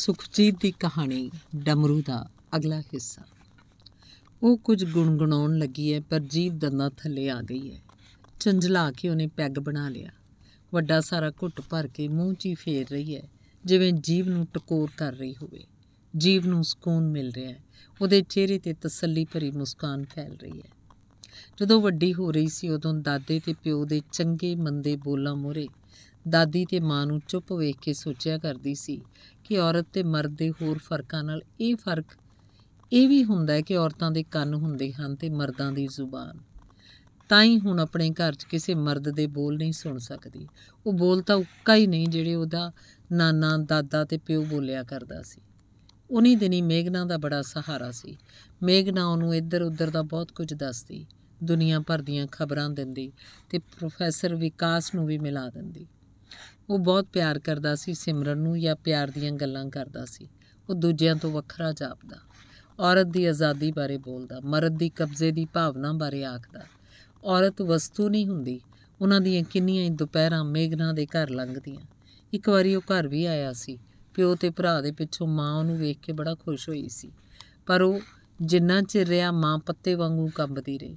ਸੁਖਜੀਤ ਦੀ ਕਹਾਣੀ ਡਮਰੂ ਦਾ ਅਗਲਾ ਹਿੱਸਾ ਉਹ ਕੁਝ ਗੁੰਗਣਾਉਣ ਲੱਗੀ ਹੈ ਪਰ ਜੀਵ ਦੰਨਾ ਥੱਲੇ ਆ ਗਈ ਹੈ ਚੰਝਲਾ ਕੇ ਉਹਨੇ ਪੈਗ ਬਣਾ ਲਿਆ ਵੱਡਾ ਸਾਰਾ ਘੁੱਟ ਭਰ ਕੇ ਮੂੰਹ 'ਚ ਹੀ ਫੇਰ ਰਹੀ ਹੈ ਜਿਵੇਂ ਜੀਵ ਨੂੰ ਟਕੋਰ ਕਰ ਰਹੀ ਹੋਵੇ ਜੀਵ ਨੂੰ ਸਕੂਨ ਮਿਲ ਰਿਹਾ ਹੈ ਉਹਦੇ ਚਿਹਰੇ ਤੇ ਤਸੱਲੀ ਭਰੀ ਮੁਸਕਾਨ ਫੈਲ ਰਹੀ ਹੈ ਜਦੋਂ ਵੱਡੀ ਹੋ ਰਹੀ ਸੀ ਉਦੋਂ ਦਾਦੇ ਤੇ ਪਿਓ ਦੇ ਚੰਗੇ ਮੰਦੇ ਬੋਲਾਂ ਮੋਰੇ ਦਾਦੀ ਤੇ ਮਾਂ ਨੂੰ ਚੁੱਪ ਵੇਖ ਕੇ ਸੋਚਿਆ ਕਰਦੀ ਸੀ ਕਿ ਔਰਤ ਤੇ ਮਰਦ ਦੇ ਹੋਰ ਫਰਕਾਂ ਨਾਲ ਇਹ ਫਰਕ ਇਹ ਵੀ ਹੁੰਦਾ ਹੈ ਕਿ ਔਰਤਾਂ ਦੇ ਕੰਨ ਹੁੰਦੇ ਹਨ ਤੇ ਮਰਦਾਂ ਦੀ ਜ਼ੁਬਾਨ ਤਾਂ ਹੀ ਹੁਣ ਆਪਣੇ ਘਰ 'ਚ ਕਿਸੇ ਮਰਦ ਦੇ ਬੋਲ ਨਹੀਂ ਸੁਣ ਸਕਦੀ ਉਹ ਬੋਲ ਤਾਂ ਉੱਕਾ ਹੀ ਨਹੀਂ ਜਿਹੜੇ ਉਹਦਾ ਨਾਨਾ ਦਾਦਾ ਤੇ ਪਿਓ ਬੋਲਿਆ ਕਰਦਾ ਸੀ ਉਨੀ ਦਿਨੀ ਮੇਗਨਾ ਦਾ ਬੜਾ ਸਹਾਰਾ ਸੀ ਮੇਗਨਾ ਉਹਨੂੰ ਇੱਧਰ ਉੱਧਰ ਦਾ ਬਹੁਤ ਕੁਝ ਦੱਸਦੀ ਦੁਨੀਆ ਭਰ ਦੀਆਂ ਖਬਰਾਂ ਦਿੰਦੀ ਤੇ ਪ੍ਰੋਫੈਸਰ ਵਿਕਾਸ ਨੂੰ ਵੀ ਮਿਲਾ ਦਿੰਦੀ ਉਹ ਬਹੁਤ ਪਿਆਰ ਕਰਦਾ ਸੀ ਸਿਮਰਨ ਨੂੰ ਜਾਂ ਪਿਆਰ ਦੀਆਂ ਗੱਲਾਂ ਕਰਦਾ ਸੀ ਉਹ ਦੂਜਿਆਂ ਤੋਂ ਵੱਖਰਾ ਜਾਪਦਾ ਔਰਤ ਦੀ ਆਜ਼ਾਦੀ ਬਾਰੇ ਬੋਲਦਾ ਮਰਦ ਦੀ ਕਬਜ਼ੇ ਦੀ ਭਾਵਨਾ ਬਾਰੇ ਆਖਦਾ ਔਰਤ ਵਸਤੂ ਨਹੀਂ ਹੁੰਦੀ ਉਹਨਾਂ ਦੀਆਂ ਕਿੰਨੀਆਂ ਹੀ ਦੁਪਹਿਰਾਂ ਮੇਗਨਾ ਦੇ ਘਰ ਲੰਘਦੀਆਂ ਇੱਕ ਵਾਰੀ ਉਹ ਘਰ ਵੀ ਆਇਆ ਸੀ ਪਿਓ ਤੇ ਭਰਾ ਦੇ ਪਿੱਛੋਂ ਮਾਂ ਉਹਨੂੰ ਵੇਖ ਕੇ ਬੜਾ ਖੁਸ਼ ਹੋਈ ਸੀ ਪਰ ਉਹ ਜਿੰਨਾ ਚਿਰ ਰਿਆ ਮਾਂ ਪੱਤੇ ਵਾਂਗੂ ਕੰਬਦੀ ਰਹੀ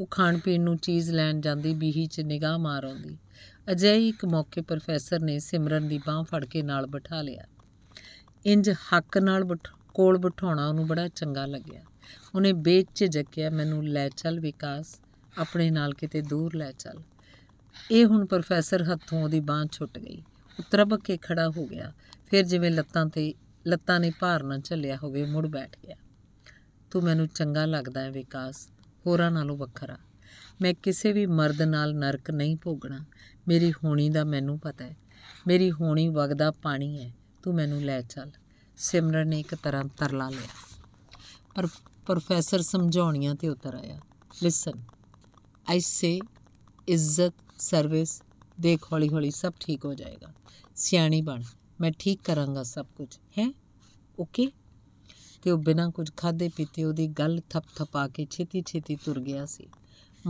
ਉਹ ਖਾਣ ਪੀਣ ਨੂੰ ਚੀਜ਼ ਲੈਣ ਜਾਂਦੀ ਬੀਹੀ 'ਚ ਨਿਗਾਹ ਮਾਰ ਆਉਂਦੀ ਹੀ ਇੱਕ ਮੌਕੇ ਪ੍ਰੋਫੈਸਰ ਨੇ ਸਿਮਰਨ ਦੀ ਬਾਹ ਫੜ ਕੇ ਨਾਲ ਬਿਠਾ ਲਿਆ ਇੰਜ ਹੱਕ ਨਾਲ ਕੋਲ ਬਿਠਾਉਣਾ ਉਹਨੂੰ ਬੜਾ ਚੰਗਾ ਲੱਗਿਆ ਉਹਨੇ ਜੱਕਿਆ ਮੈਨੂੰ ਲੈ ਚੱਲ ਵਿਕਾਸ ਆਪਣੇ ਨਾਲ ਕਿਤੇ ਦੂਰ ਲੈ ਚੱਲ ਇਹ ਹੁਣ ਪ੍ਰੋਫੈਸਰ ਹੱਥੋਂ ਉਹਦੀ ਬਾਹ ਛੁੱਟ ਗਈ ਉਤਰਬਕ ਕੇ ਖੜਾ ਹੋ ਗਿਆ ਫਿਰ ਜਿਵੇਂ ਲੱਤਾਂ ਤੇ ਲੱਤਾਂ ਨੇ ਭਾਰ ਨਾ ਝੱਲਿਆ ਹੋਵੇ ਮੁੜ ਬੈਠ ਗਿਆ ਤੂੰ ਮੈਨੂੰ ਚੰਗਾ ਲੱਗਦਾ ਹੈ ਵਿਕਾਸ ਹੋਰਾਂ ਨਾਲੋਂ ਵੱਖਰਾ ਮੈਂ ਕਿਸੇ ਵੀ ਮਰਦ ਨਾਲ ਨਰਕ ਨਹੀਂ ਭੋਗਣਾ ਮੇਰੀ ਹੋਣੀ ਦਾ ਮੈਨੂੰ ਪਤਾ ਹੈ ਮੇਰੀ ਹੋਣੀ ਵਗਦਾ ਪਾਣੀ ਹੈ ਤੂੰ ਮੈਨੂੰ ਲੈ ਚੱਲ ਸਿਮਰਨ ਨੇ ਇੱਕ ਤਰ੍ਹਾਂ ਤਰਲਾ ਲਿਆ ਪਰ ਪ੍ਰੋਫੈਸਰ ਸਮਝਾਉਣੀਆਂ ਤੇ ਉਤਰ ਆਇਆ ਲਿਸਨ ਆਈ ਸੇ ਇੱਜ਼ਤ ਸਰਵਿਸ ਦੇਖ ਹੌਲੀ ਹੌਲੀ ਸਭ ਠੀਕ ਹੋ ਜਾਏਗਾ ਸਿਆਣੀ ਬਣ ਮੈਂ ਠੀਕ ਕਰਾਂਗਾ ਸਭ ਕੁਝ ਹੈ ਓਕੇ ਤੇ ਉਹ ਬਿਨਾਂ ਕੁਝ ਖਾਦੇ ਪੀਤੇ ਉਹਦੀ ਗੱਲ ਥਪ ਥਪਾ ਕੇ ਛੇਤੀ ਛੇਤੀ ਤੁਰ ਗਿਆ ਸੀ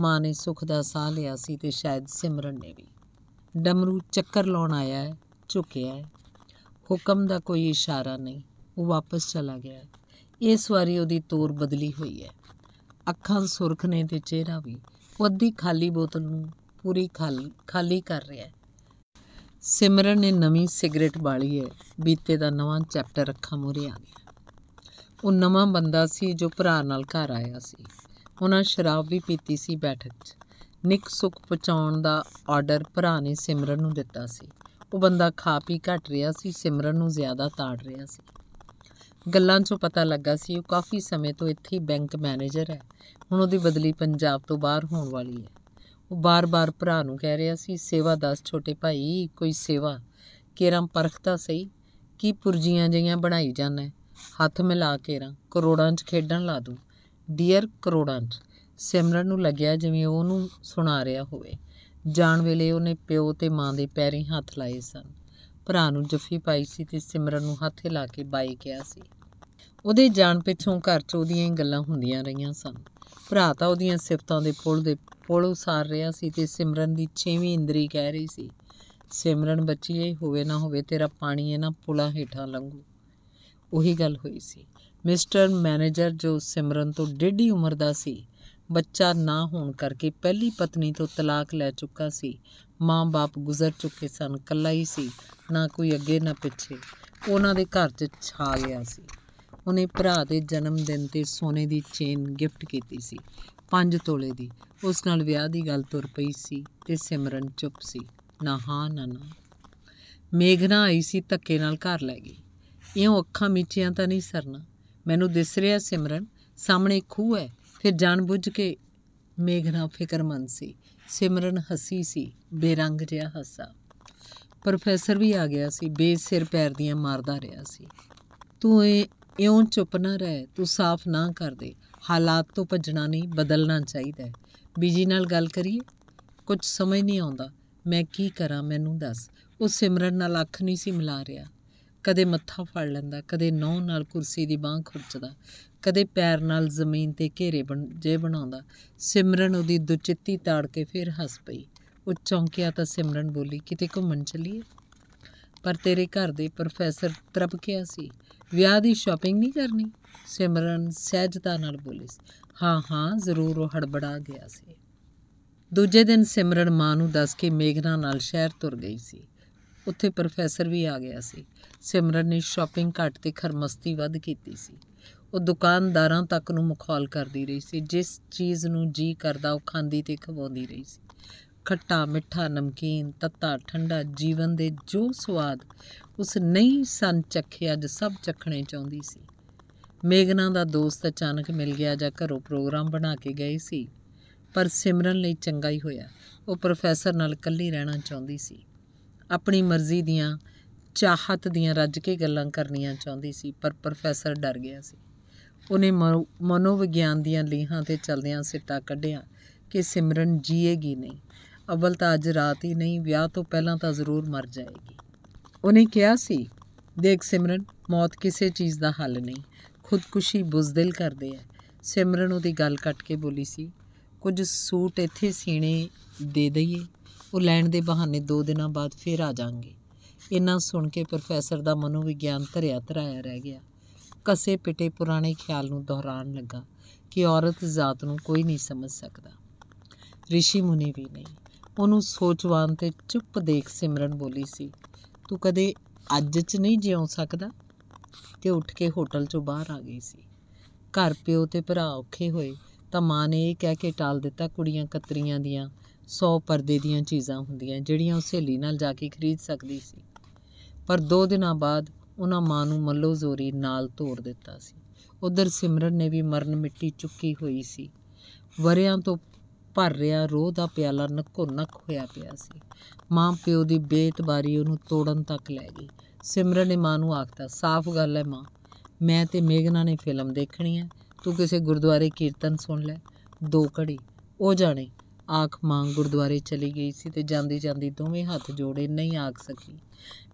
ਮਾਂ ਨੇ ਸੁਖ ਦਾ ਸਾਹ ਲਿਆ ਸੀ ਤੇ ਸ਼ਾਇਦ ਸਿਮਰਨ ਨੇ ਵੀ ਡਮਰੂ ਚੱਕਰ ਲਾਉਣ ਆਇਆ ਹੈ ਝੁਕਿਆ ਹੈ ਹੁਕਮ ਦਾ ਕੋਈ ਇਸ਼ਾਰਾ ਨਹੀਂ ਉਹ ਵਾਪਸ ਚਲਾ ਗਿਆ ਇਸ ਵਾਰੀ ਉਹਦੀ ਤੋਰ ਬਦਲੀ ਹੋਈ ਹੈ ਅੱਖਾਂ ਸੁਰਖ ਨੇ ਤੇ ਚਿਹਰਾ ਵੀ ਉਹ ਅੱਧੀ ਖਾਲੀ ਬੋਤਲ ਨੂੰ ਪੂਰੀ ਖਾਲੀ ਕਰ ਰਿਹਾ ਹੈ ਸਿਮਰਨ ਨੇ ਨਵੀਂ ਸਿਗਰਟ ਬਾਲੀ ਹੈ ਬੀਤੇ ਦਾ ਨਵਾਂ ਚੈਪਟਰ ਅੱਖਾਂ ਮੂਰੇ ਆ ਗਿਆ ਉਹ ਨਵਾਂ ਬੰਦਾ ਸੀ ਜੋ ਭਰਾ ਨਾਲ ਘਰ ਆਇਆ ਸੀ ਉਹਨਾਂ ਸ਼ਰਾਬ ਵੀ ਪੀਤੀ ਸੀ ਬੈਠਕ 'ਚ ਨਿੱਕ ਸੁਖ ਪਹੁੰਚਾਉਣ ਦਾ ਆਰਡਰ ਭਰਾ ਨੇ ਸਿਮਰਨ ਨੂੰ ਦਿੱਤਾ ਸੀ ਉਹ ਬੰਦਾ ਖਾ ਪੀ ਘਟ ਰਿਹਾ ਸੀ ਸਿਮਰਨ ਨੂੰ ਜ਼ਿਆਦਾ ਤਾੜ ਰਿਹਾ ਸੀ ਗੱਲਾਂ 'ਚੋਂ ਪਤਾ ਲੱਗਾ ਸੀ ਉਹ ਕਾਫੀ ਸਮੇਂ ਤੋਂ ਇੱਥੇ ਬੈਂਕ ਮੈਨੇਜਰ ਹੈ ਹੁਣ ਉਹਦੀ ਬਦਲੀ ਪੰਜਾਬ ਤੋਂ ਬਾਹਰ ਹੋਣ ਵਾਲੀ ਹੈ ਉਹ ਬਾਰ-ਬਾਰ ਭਰਾ ਨੂੰ ਕਹਿ ਰਿਹਾ ਸੀ ਸੇਵਾ ਦੱਸ ਛੋਟੇ ਭਾਈ ਕੋਈ ਸੇਵਾ ਕੇਰਾਂ ਪਰਖਤਾ ਸਹੀ ਕੀ ਪੁਰਜੀਆਂ ਜਈਆਂ ਬਣਾਈ ਜਾਂਦਾ ਹੱਥ ਮਿਲਾ ਕੇ ਰਾਂ ਕਰੋੜਾਂ 'ਚ ਖੇਡਣ ਲਾ ਦੂੰ ਡੀਅਰ ਕਰੋੜਾਂ 'ਚ ਸਿਮਰਨ ਨੂੰ ਲੱਗਿਆ ਜਿਵੇਂ ਉਹ ਉਹਨੂੰ ਸੁਣਾ ਰਿਹਾ ਹੋਵੇ ਜਾਣ ਵੇਲੇ ਉਹਨੇ ਪਿਓ ਤੇ ਮਾਂ ਦੇ ਪੈਰੀਂ ਹੱਥ ਲਾਏ ਸਨ ਭਰਾ ਨੂੰ ਜੱਫੀ ਪਾਈ ਸੀ ਤੇ ਸਿਮਰਨ ਨੂੰ ਹੱਥੇ ਲਾ ਕੇ ਬਾਈ ਗਿਆ ਸੀ ਉਹਦੇ ਜਾਣ ਪਿੱਛੋਂ ਘਰ 'ਚ ਉਹਦੀਆਂ ਹੀ ਗੱਲਾਂ ਹੁੰਦੀਆਂ ਰਹੀਆਂ ਸਨ ਭਰਾ ਤਾਂ ਉਹਦੀਆਂ ਸਿਫਤਾਂ ਦੇ ਪੁੱਲ ਦੇ ਪੁੱਲ ਉਸਾਰ ਰਿਹਾ ਸੀ ਤੇ ਸਿਮਰਨ ਦੀ ਛੇਵੀਂ ਇੰਦਰੀ ਕਹਿ ਰਹੀ ਸੀ ਸਿਮਰਨ ਬੱਚੀਏ ਹੋਵੇ ਨਾ ਹੋਵੇ ਤੇਰਾ ਪਾਣੀ ਇਹਨਾਂ ਪੁਲਾਂ ਹੇਠਾਂ ਲੰਘੂ ਉਹੀ ਗੱਲ ਹੋਈ ਸੀ ਮਿਸਟਰ ਮੈਨੇਜਰ ਜੋ ਸਿਮਰਨ ਤੋਂ ਡੇਢੀ ਉਮਰ ਦਾ ਸੀ ਬੱਚਾ ਨਾ ਹੋਣ ਕਰਕੇ ਪਹਿਲੀ ਪਤਨੀ ਤੋਂ ਤਲਾਕ ਲੈ ਚੁੱਕਾ ਸੀ ਮਾਂ-ਬਾਪ ਗੁਜ਼ਰ ਚੁੱਕੇ ਸਨ ਕੱਲਾ ਹੀ ਸੀ ਨਾ ਕੋਈ ਅੱਗੇ ਨਾ ਪਿੱਛੇ ਉਹਨਾਂ ਦੇ ਘਰ 'ਚ ਛਾ ਗਿਆ ਸੀ ਉਹਨੇ ਭਰਾ ਦੇ ਜਨਮ ਦਿਨ ਤੇ ਸੋਨੇ ਦੀ ਚੇਨ ਗਿਫਟ ਕੀਤੀ ਸੀ 5 ਤੋਲੇ ਦੀ ਉਸ ਨਾਲ ਵਿਆਹ ਦੀ ਗੱਲ ਤੁਰ ਪਈ ਸੀ ਤੇ ਸਿਮਰਨ ਚੁੱਪ ਸੀ ਨਾ ਹਾਂ ਨਾ ਨਾ ਮੇਘਨਾ ਆਈ ਸੀ ਧੱਕੇ ਨਾਲ ਘਰ ਲੈ ਗਈ ਇਉਂ ਅੱਖਾਂ ਮੀਚੀਆਂ ਤਾਂ ਨਹੀਂ ਸਰਨਾ ਮੈਨੂੰ ਦਿਸ ਰਿਹਾ ਸਿਮਰਨ ਸਾਹਮਣੇ ਖੂਹ ਹੈ ਫਿਰ ਜਾਣਬੁੱਝ ਕੇ ਮੇਘਨਾ ਫਿਕਰਮੰਦ ਸੀ ਸਿਮਰਨ ਹਸੀ ਸੀ ਬੇਰੰਗ ਜਿਹਾ ਹੱਸਾ ਪ੍ਰੋਫੈਸਰ ਵੀ ਆ ਗਿਆ ਸੀ ਬੇਸਿਰ ਪੈਰ ਦੀਆਂ ਮਾਰਦਾ ਰਿਹਾ ਸੀ ਤੂੰ ਇਉਂ ਚੁੱਪ ਨਾ ਰਹਿ ਤੂੰ ਸਾਫ਼ ਨਾ ਕਰ ਦੇ ਹਾਲਾਤ ਤੋਂ ਭੱਜਣਾ ਨਹੀਂ ਬਦਲਣਾ ਚਾਹੀਦਾ ਹੈ ਬੀਜੀ ਨਾਲ ਗੱਲ ਕਰੀਏ ਕੁਝ ਸਮਝ ਨਹੀਂ ਆਉਂਦਾ ਮੈਂ ਕੀ ਕਰਾਂ ਮੈਨੂੰ ਦੱਸ ਉਹ ਸਿਮਰਨ ਨਾਲ ਅੱਖ ਨਹੀਂ ਸੀ ਮਿਲਾ ਰਿਹਾ ਕਦੇ ਮੱਥਾ ਫੜ ਲੈਂਦਾ ਕਦੇ ਨੌ ਨਾਲ ਕੁਰਸੀ ਦੀ ਬਾਹ ਖੁਰਚਦਾ ਕਦੇ ਪੈਰ ਨਾਲ ਜ਼ਮੀਨ ਤੇ ਘੇਰੇ ਬਣ ਜੇ ਬਣਾਉਂਦਾ ਸਿਮਰਨ ਉਹਦੀ ਦੁਚਿੱਤੀ ਤਾੜ ਕੇ ਫਿਰ ਹੱਸ ਪਈ ਉਹ ਚੌਂਕਿਆ ਤਾਂ ਸਿਮਰਨ ਬੋਲੀ ਕਿਤੇ ਘੁੰਮਣ ਚੱਲੀਏ ਪਰ ਤੇਰੇ ਘਰ ਦੇ ਪ੍ਰੋਫੈਸਰ ਤਰਪਕਿਆ ਸੀ ਵਿਆਹ ਦੀ ਸ਼ਾਪਿੰਗ ਨਹੀਂ ਕਰਨੀ ਸਿਮਰਨ ਸਹਿਜਤਾ ਨਾਲ ਬੋਲੀ ਹਾਂ ਹਾਂ ਜ਼ਰੂਰ ਉਹ ਹੜਬੜਾ ਗਿਆ ਸੀ ਦੂਜੇ ਦਿਨ ਸਿਮਰਨ ਮਾਂ ਨੂੰ ਦੱਸ ਕੇ ਮੇਘਨਾ ਨਾਲ ਸ਼ਹਿਰ ਤੁਰ ਗਈ ਸੀ ਉੱਥੇ ਪ੍ਰੋਫੈਸਰ ਵੀ ਆ ਗਿਆ ਸੀ ਸਿਮਰਨ ਨੇ ਸ਼ਾਪਿੰਗ ਘੱਟ ਤੇ ਖਰਮਸਤੀ ਵੱਧ ਕੀਤੀ ਸੀ ਉਹ ਦੁਕਾਨਦਾਰਾਂ ਤੱਕ ਨੂੰ ਮੁਖੌਲ ਕਰਦੀ ਰਹੀ ਸੀ ਜਿਸ ਚੀਜ਼ ਨੂੰ ਜੀ ਕਰਦਾ ਉਹ ਖਾਂਦੀ ਤੇ ਖਵਾਉਂਦੀ ਰਹੀ ਸੀ ਖੱਟਾ ਮਿੱਠਾ ਨਮਕੀਨ ਤੱਤਾ ਠੰਡਾ ਜੀਵਨ ਦੇ ਜੋ ਸਵਾਦ ਉਸ ਨਹੀਂ ਸੰ ਚੱਖਿਆ ਜ ਸਭ ਚੱਖਣੇ ਚਾਹੁੰਦੀ ਸੀ ਮੇਗਨਾ ਦਾ ਦੋਸਤ ਅਚਾਨਕ ਮਿਲ ਗਿਆ ਜਾਂ ਘਰੋਂ ਪ੍ਰੋਗਰਾਮ ਬਣਾ ਕੇ ਗਏ ਸੀ ਪਰ ਸਿਮਰਨ ਲਈ ਚੰਗਾ ਹੀ ਹੋਇਆ ਉਹ ਪ੍ਰੋਫੈਸਰ ਨਾਲ ਇਕੱਲੀ ਰਹਿਣਾ ਚਾਹੁੰਦੀ ਸੀ ਆਪਣੀ ਮਰਜ਼ੀ ਦੀਆਂ ਚਾਹਤ ਦੀਆਂ ਰੱਜ ਕੇ ਗੱਲਾਂ ਕਰਨੀਆਂ ਚਾਹੁੰਦੀ ਸੀ ਪਰ ਪ੍ਰੋਫੈਸਰ ਡਰ ਗਿਆ ਸੀ ਉਹਨੇ ਮਨੋਵਿਗਿਆਨ ਦੀਆਂ ਲੀਹਾਂ ਤੇ ਚਲਦਿਆਂ ਸਿੱਟਾ ਕੱਢਿਆ ਕਿ ਸਿਮਰਨ ਜੀਏਗੀ ਨਹੀਂ ਅਵਲ ਤਾਂ ਅੱਜ ਰਾਤ ਹੀ ਨਹੀਂ ਵਿਆਹ ਤੋਂ ਪਹਿਲਾਂ ਤਾਂ ਜ਼ਰੂਰ ਮਰ ਜਾਏਗੀ ਉਹਨੇ ਕਿਹਾ ਸੀ ਦੇਖ ਸਿਮਰਨ ਮੌਤ ਕਿਸੇ ਚੀਜ਼ ਦਾ ਹੱਲ ਨਹੀਂ ਖੁਦਕੁਸ਼ੀ ਬੁਜ਼ਦਿਲ ਕਰਦੇ ਐ ਸਿਮਰਨ ਉਹਦੀ ਗੱਲ ਕੱਟ ਕੇ ਬੋਲੀ ਸੀ ਕੁਝ ਸੂਟ ਇੱਥੇ ਸੀਣੇ ਦੇ ਦਈਏ ਉਹ ਲੈਣ ਦੇ ਬਹਾਨੇ 2 ਦਿਨਾਂ ਬਾਅਦ ਫੇਰ ਆ ਜਾਣਗੇ ਇਹਨਾਂ ਸੁਣ ਕੇ ਪ੍ਰੋਫੈਸਰ ਦਾ ਮਨੋਵਿਗਿਆਨ ਧਰਿਆ ਧਰਾਇਆ ਰਹਿ ਗਿਆ ਕਸੇ ਪਿਟੇ ਪੁਰਾਣੇ ਖਿਆਲ ਨੂੰ ਦੁਹਰਾਉਣ ਲੱਗਾ ਕਿ ਔਰਤ ਜ਼ਾਤ ਨੂੰ ਕੋਈ ਨਹੀਂ ਸਮਝ ਸਕਦਾ ਰਿਸ਼ੀ ਮੁਨੀ ਵੀ ਨਹੀਂ ਉਹਨੂੰ ਸੋਚਵਾਨ ਤੇ ਚੁੱਪ ਦੇਖ ਸਿਮਰਨ ਬੋਲੀ ਸੀ ਤੂੰ ਕਦੇ ਅੱਜ 'ਚ ਨਹੀਂ ਜਿਉ ਸਕਦਾ ਤੇ ਉੱਠ ਕੇ ਹੋਟਲ 'ਚੋਂ ਬਾਹਰ ਆ ਗਈ ਸੀ ਘਰ ਪਿਓ ਤੇ ਭਰਾ ਔਖੇ ਹੋਏ ਤਾਂ ਮਾਂ ਨੇ ਇਹ ਕਹਿ ਕੇ ਟਾਲ ਦਿੱਤਾ ਕੁੜੀਆਂ ਕਤਰੀਆਂ ਦੀਆਂ ਸੌ ਪਰਦੇ ਦੀਆਂ ਚੀਜ਼ਾਂ ਹੁੰਦੀਆਂ ਜਿਹੜੀਆਂ ਉਹ ਸਹੇਲੀ ਨਾਲ ਜਾ ਕੇ ਖਰੀਦ ਸਕਦੀ ਸੀ ਪਰ 2 ਦਿਨਾਂ ਬਾਅਦ ਉਹਨਾਂ ਮਾਂ ਨੂੰ ਮੱਲੋ ਜ਼ੋਰੀ ਨਾਲ ਤੋੜ ਦਿੱਤਾ ਸੀ ਉਧਰ ਸਿਮਰਨ ਨੇ ਵੀ ਮਰਨ ਮਿੱਟੀ ਚੁੱਕੀ ਹੋਈ ਸੀ ਵਰਿਆਂ ਤੋਂ ਭਰ ਰਿਆ ਰੋਹ ਦਾ ਪਿਆਲਾ ਨਕੋ ਨਕ ਹੋਇਆ ਪਿਆ ਸੀ ਮਾਂ ਪਿਓ ਦੀ ਬੇਤਬਾਰੀ ਉਹਨੂੰ ਤੋੜਨ ਤੱਕ ਲੈ ਗਈ ਸਿਮਰਨ ਨੇ ਮਾਂ ਨੂੰ ਆਖਤਾ ਸਾਫ਼ ਗੱਲ ਹੈ ਮਾਂ ਮੈਂ ਤੇ ਮੇਗਨਾ ਨੇ ਫਿਲਮ ਦੇਖਣੀ ਹੈ ਤੂੰ ਕਿਸੇ ਗੁਰਦੁਆਰੇ ਕੀਰਤਨ ਸੁਣ ਲੈ ਦੋ ਘੜੀ ਉਹ ਜਾਣੇ ਆਖ ਮੰਗ ਗੁਰਦੁਆਰੇ ਚਲੀ ਗਈ ਸੀ ਤੇ ਜਾਂਦੀ ਜਾਂਦੀ ਦੋਵੇਂ ਹੱਥ ਜੋੜੇ ਨਹੀਂ ਆਖ ਸਕੀ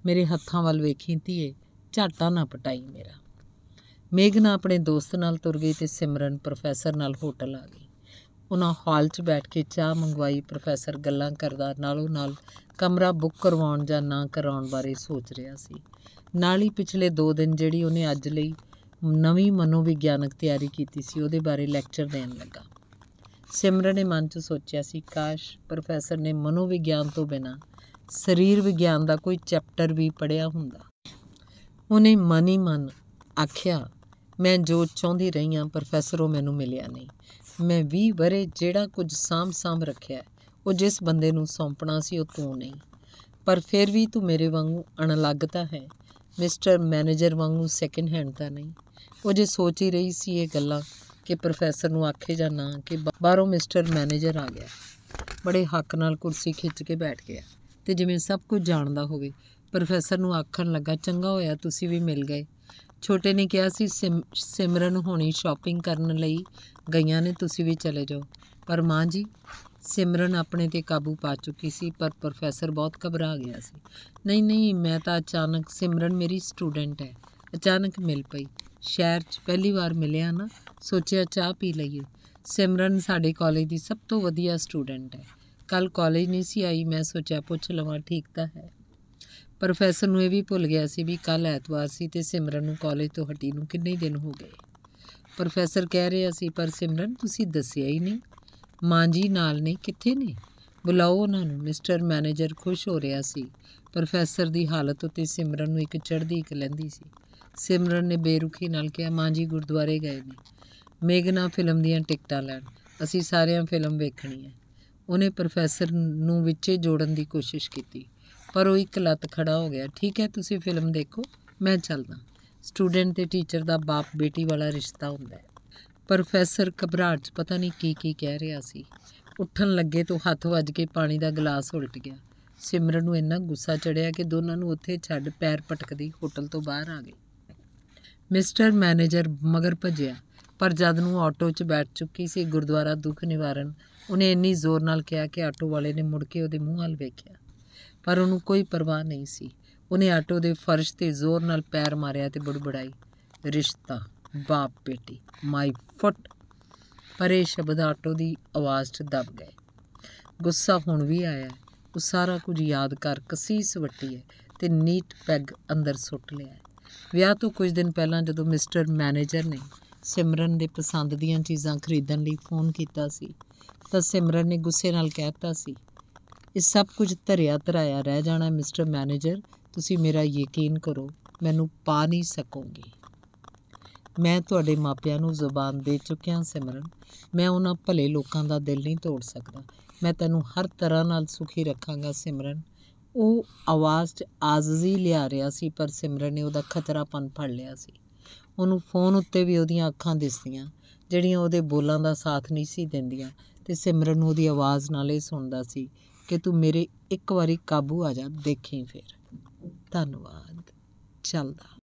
ਮੇਰੇ ਹੱਥਾਂ ਵੱਲ ਵੇਖੀ ਧੀਏ ਝਾਟਾ ਨਾ ਪਟਾਈ ਮੇਰਾ ਮੇਗਨਾ ਆਪਣੇ ਦੋਸਤ ਨਾਲ ਤੁਰ ਗਈ ਤੇ ਸਿਮਰਨ ਪ੍ਰੋਫੈਸਰ ਨਾਲ ਹੋਟਲ ਆ ਗਈ ਉਹਨਾਂ ਹਾਲ 'ਚ ਬੈਠ ਕੇ ਚਾਹ ਮੰਗਵਾਈ ਪ੍ਰੋਫੈਸਰ ਗੱਲਾਂ ਕਰਦਾ ਨਾਲੋਂ ਨਾਲ ਕਮਰਾ ਬੁੱਕ ਕਰਵਾਉਣ ਜਾਂ ਨਾ ਕਰਾਉਣ ਬਾਰੇ ਸੋਚ ਰਿਹਾ ਸੀ ਨਾਲ ਹੀ ਪਿਛਲੇ 2 ਦਿਨ ਜਿਹੜੀ ਉਹਨੇ ਅੱਜ ਲਈ ਨਵੀਂ ਮਨੋਵਿਗਿਆਨਕ ਤਿਆਰੀ ਕੀਤੀ ਸੀ ਉਹਦੇ ਬਾਰੇ ਲੈਕਚਰ ਦੇਣ ਲੱਗਾ ਸਿਮਰਨ ਨੇ ਮਨ 'ਚ ਸੋਚਿਆ ਸੀ ਕਾਸ਼ ਪ੍ਰੋਫੈਸਰ ਨੇ ਮਨੋਵਿਗਿਆਨ ਤੋਂ ਬਿਨਾ ਸਰੀਰ ਵਿਗਿਆਨ ਦਾ ਕੋਈ ਚੈਪਟਰ ਵੀ ਪੜਿਆ ਹੁੰਦਾ ਉਹਨੇ ਮਨ ਹੀ ਮਨ ਆਖਿਆ ਮੈਂ ਜੋ ਚਾਹੁੰਦੀ ਰਹੀ ਹਾਂ ਪ੍ਰੋਫੈਸਰ ਉਹ ਮੈਨੂੰ ਮਿਲਿਆ ਨਹੀਂ ਮੈਂ 20 ਬਰੇ ਜਿਹੜਾ ਕੁਝ ਸਾਂਭ-ਸਾਂਭ ਰੱਖਿਆ ਉਹ ਜਿਸ ਬੰਦੇ ਨੂੰ ਸੌਂਪਣਾ ਸੀ ਉਹ ਤੂੰ ਨਹੀਂ ਪਰ ਫਿਰ ਵੀ ਤੂੰ ਮੇਰੇ ਵਾਂਗੂ ਅਣਲੱਗ ਹੈ ਮਿਸਟਰ ਮੈਨੇਜਰ ਵਾਂਗੂ ਸੈਕਿੰਡ ਹੈਂਡ ਤਾਂ ਨਹੀਂ ਉਹ ਜੇ ਸੋਚ ਹੀ ਰਹੀ ਸੀ ਇਹ ਗੱਲਾਂ ਕਿ ਪ੍ਰੋਫੈਸਰ ਨੂੰ ਆਖੇ ਜਾਂ ਨਾ ਕਿ ਬਾਹਰੋਂ ਮਿਸਟਰ ਮੈਨੇਜਰ ਆ ਗਿਆ ਬੜੇ ਹੱਕ ਨਾਲ ਕੁਰਸੀ ਖਿੱਚ ਕੇ ਬੈਠ ਗਿਆ ਤੇ ਜਿਵੇਂ ਸਭ ਕੁਝ ਜਾਣਦਾ ਹੋਵੇ ਪ੍ਰੋਫੈਸਰ ਨੂੰ ਆਖਣ ਲੱਗਾ ਚੰਗਾ ਹੋਇਆ ਤੁਸੀਂ ਵੀ ਮਿਲ ਗਏ ਛੋਟੇ ਨੇ ਕਿਹਾ ਸੀ ਸਿਮਰਨ ਹੋਣੀ ਸ਼ਾਪਿੰਗ ਕਰਨ ਲਈ ਗਈਆਂ ਨੇ ਤੁਸੀਂ ਵੀ ਚਲੇ ਜਾਓ ਪਰ ਮਾਂ ਜੀ ਸਿਮਰਨ ਆਪਣੇ ਤੇ ਕਾਬੂ ਪਾ ਚੁੱਕੀ ਸੀ ਪਰ ਪ੍ਰੋਫੈਸਰ ਬਹੁਤ ਘਬਰਾ ਗਿਆ ਸੀ ਨਹੀਂ ਨਹੀਂ ਮੈਂ ਤਾਂ ਅਚਾਨਕ ਸਿਮਰਨ ਮੇਰੀ ਸਟੂਡੈਂਟ ਹੈ ਅਚਾਨਕ ਮਿਲ ਪਈ ਸ਼ਹਿਰ 'ਚ ਪਹਿਲੀ ਵਾਰ ਮਿਲਿਆ ਨਾ ਸੋਚਿਆ ਚਾਹ ਪੀ ਲਈਏ ਸਿਮਰਨ ਸਾਡੇ ਕਾਲਜ ਦੀ ਸਭ ਤੋਂ ਵਧੀਆ ਸਟੂਡੈਂਟ ਹੈ ਕੱਲ ਕਾਲਜ ਨਹੀਂ ਸੀ ਆਈ ਮੈਂ ਸੋਚਿਆ ਪੁੱਛ ਲਵਾਂ ਠੀਕ ਤਾਂ ਹੈ ਪ੍ਰੋਫੈਸਰ ਨੂੰ ਇਹ ਵੀ ਭੁੱਲ ਗਿਆ ਸੀ ਵੀ ਕੱਲ ਐਤਵਾਰ ਸੀ ਤੇ ਸਿਮਰਨ ਨੂੰ ਕਾਲਜ ਤੋਂ ਹਟੀ ਨੂੰ ਕਿੰਨੇ ਦਿਨ ਹੋ ਗਏ ਪ੍ਰੋਫੈਸਰ ਕਹਿ ਰਿਹਾ ਸੀ ਪਰ ਸਿਮਰਨ ਤੁਸੀਂ ਦੱਸਿਆ ਹੀ ਨਹੀਂ ਮਾਂ ਜੀ ਨਾਲ ਨਹੀਂ ਕਿੱਥੇ ਨੇ ਬੁਲਾਓ ਉਹਨਾਂ ਨੂੰ ਮਿਸਟਰ ਮੈਨੇਜਰ ਖੁਸ਼ ਹੋ ਰਿਹਾ ਸੀ ਪ੍ਰੋਫੈਸਰ ਦੀ ਹਾਲਤ ਉਤੇ ਸਿਮਰਨ ਨੂੰ ਇੱਕ ਚੜ੍ਹਦੀ ਇੱਕ ਲੈਂਦੀ ਸੀ ਸਿਮਰਨ ਨੇ ਬੇਰੁਖੀ ਨਾਲ ਕਿਹਾ ਮਾਂ ਜੀ ਗੁਰਦੁਆਰੇ ਗਏ ਨੇ ਮੇਗਨਾ ਫਿਲਮ ਦੀਆਂ ਟਿਕਟਾਂ ਲੈਣ ਅਸੀਂ ਸਾਰਿਆਂ ਫਿਲਮ ਵੇਖਣੀ ਹੈ ਉਹਨੇ ਪ੍ਰੋਫੈਸਰ ਨੂੰ ਵਿੱਚੇ ਜੋੜਨ ਦੀ ਕੋਸ਼ਿਸ਼ ਕੀਤੀ ਪਰ ਉਹ ਇੱਕ ਲੱਤ ਖੜਾ ਹੋ ਗਿਆ ਠੀਕ ਹੈ ਤੁਸੀਂ ਫਿਲਮ ਦੇਖੋ ਮੈਂ ਚੱਲਦਾ ਸਟੂਡੈਂਟ ਤੇ ਟੀਚਰ ਦਾ ਬਾਪ ਬੇਟੀ ਵਾਲਾ ਰਿਸ਼ਤਾ ਹੁੰਦਾ ਹੈ ਪ੍ਰੋਫੈਸਰ ਘਬਰਾਹਟ 'ਚ ਪਤਾ ਨਹੀਂ ਕੀ ਕੀ ਕਹਿ ਰਿਹਾ ਸੀ ਉੱਠਣ ਲੱਗੇ ਤੋਂ ਹੱਥ ਵੱਜ ਕੇ ਪਾਣੀ ਦਾ ਗਲਾਸ ਉਲਟ ਗਿਆ ਸਿਮਰਨ ਨੂੰ ਇੰਨਾ ਗੁੱਸਾ ਚੜਿਆ ਕਿ ਦੋਨਾਂ ਨੂੰ ਉੱਥੇ ਛੱਡ ਪੈਰ ਪਟਕਦੀ ਹੋਟਲ ਤੋਂ ਬਾਹਰ ਆ ਗਈ ਮਿਸਟਰ ਮੈਨੇਜਰ ਮਗਰ ਭਜਿਆ ਪਰ ਜਦ ਨੂੰ ਆਟੋ 'ਚ ਬੈਠ ਚੁੱਕੀ ਸੀ ਗੁਰਦੁਆਰਾ ਦੁੱਖ ਨਿਵਾਰਨ ਉਹਨੇ ਇੰਨੀ ਜ਼ੋਰ ਨਾਲ ਕਿਹਾ ਕਿ ਆਟੋ ਵਾਲੇ ਨੇ ਮੁੜ ਕੇ ਉਹਦੇ ਮੂੰਹ ਹਲ ਵੇਖਿਆ ਪਰ ਉਹਨੂੰ ਕੋਈ ਪਰਵਾਹ ਨਹੀਂ ਸੀ ਉਹਨੇ ਆਟੋ ਦੇ ਫਰਸ਼ ਤੇ ਜ਼ੋਰ ਨਾਲ ਪੈਰ ਮਾਰਿਆ ਤੇ ਬੜਬੜਾਈ ਰਿਸ਼ਤਾ ਬਾਪ ਬੇਟੀ ਮਾਈ ਫੁੱਟ ਪਰੇ ਸ਼ਬਦ ਆਟੋ ਦੀ ਆਵਾਜ਼ 'ਚ ਦਬ ਗਏ ਗੁੱਸਾ ਹੁਣ ਵੀ ਆਇਆ ਉਹ ਸਾਰਾ ਕੁਝ ਯਾਦ ਕਰ ਕਸੀਸ ਵੱਟੀ ਹੈ ਤੇ ਨੀਟ ਪੈਗ ਅੰਦਰ ਸੁੱਟ ਲਿਆ ਵਿਆਹ ਤੋਂ ਕੁਝ ਦਿਨ ਪਹਿਲਾਂ ਜਦੋਂ ਮਿਸਟਰ ਮੈਨੇਜਰ ਨੇ ਸਿਮਰਨ ਦੇ ਪਸੰਦ ਦੀਆਂ ਚੀਜ਼ਾਂ ਖਰੀਦਣ ਲਈ ਫੋਨ ਕੀਤਾ ਸੀ ਤਾਂ ਸਿਮਰਨ ਨੇ ਗੁੱਸੇ ਨਾਲ ਕਹਿਤਾ ਸੀ ਇਹ ਸਭ ਕੁਝ ਧਰਿਆ ਧਰਾਇਆ ਰਹਿ ਜਾਣਾ ਮਿਸਟਰ ਮੈਨੇਜਰ ਤੁਸੀਂ ਮੇਰਾ ਯਕੀਨ ਕਰੋ ਮੈਨੂੰ ਪਾ ਨਹੀਂ ਸਕੋਗੇ ਮੈਂ ਤੁਹਾਡੇ ਮਾਪਿਆਂ ਨੂੰ ਜ਼ੁਬਾਨ ਦੇ ਚੁੱਕਿਆ ਸਿਮਰਨ ਮੈਂ ਉਹਨਾਂ ਭਲੇ ਲੋਕਾਂ ਦਾ ਦਿਲ ਨਹੀਂ ਤੋੜ ਸਕਦਾ ਮੈਂ ਤੈਨੂੰ ਹਰ ਤਰ੍ਹਾਂ ਨਾਲ ਸੁਖੀ ਰੱਖਾਂਗਾ ਸਿਮਰਨ ਉਹ ਆਵਾਜ਼ 'ਚ ਆਜ਼ਜ਼ੀ ਲਿਆ ਰਿਹਾ ਸੀ ਪਰ ਸਿਮਰਨ ਨੇ ਉਹਦਾ ਖਤਰਾਪਨ ਫੜ ਲਿਆ ਸੀ ਉਹਨੂੰ ਫੋਨ ਉੱਤੇ ਵੀ ਉਹਦੀਆਂ ਅੱਖਾਂ ਦਿਸਦੀਆਂ ਜਿਹੜੀਆਂ ਉਹਦੇ ਬੋਲਾਂ ਦਾ ਸਾਥ ਨਹੀਂ ਸੀ ਦਿੰਦੀਆਂ ਤੇ ਸਿਮਰਨ ਨੂੰ ਉਹਦੀ ਆਵਾਜ਼ ਨਾਲ ਇਹ ਸੁਣਦਾ ਸੀ ਕਿ ਤੂੰ ਮੇਰੇ ਇੱਕ ਵਾਰੀ ਕਾਬੂ ਆ ਜਾ ਦੇਖੀ ਫਿਰ ਧੰਨਵਾਦ ਚੱਲਦਾ